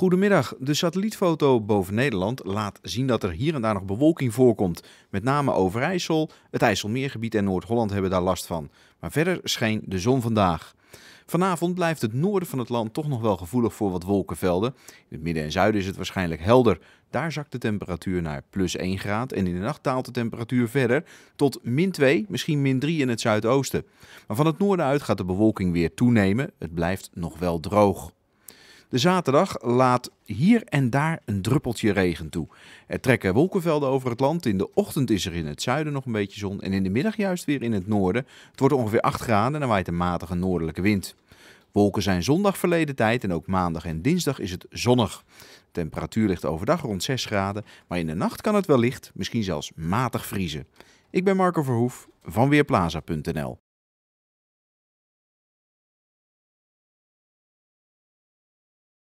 Goedemiddag. De satellietfoto boven Nederland laat zien dat er hier en daar nog bewolking voorkomt. Met name over IJssel, het IJsselmeergebied en Noord-Holland hebben daar last van. Maar verder scheen de zon vandaag. Vanavond blijft het noorden van het land toch nog wel gevoelig voor wat wolkenvelden. In het midden en zuiden is het waarschijnlijk helder. Daar zakt de temperatuur naar plus 1 graad en in de nacht daalt de temperatuur verder tot min 2, misschien min 3 in het zuidoosten. Maar van het noorden uit gaat de bewolking weer toenemen. Het blijft nog wel droog. De zaterdag laat hier en daar een druppeltje regen toe. Er trekken wolkenvelden over het land. In de ochtend is er in het zuiden nog een beetje zon en in de middag juist weer in het noorden. Het wordt ongeveer 8 graden en waait een matige noordelijke wind. Wolken zijn zondag verleden tijd en ook maandag en dinsdag is het zonnig. De temperatuur ligt overdag rond 6 graden, maar in de nacht kan het wellicht, misschien zelfs matig vriezen. Ik ben Marco Verhoef van Weerplaza.nl.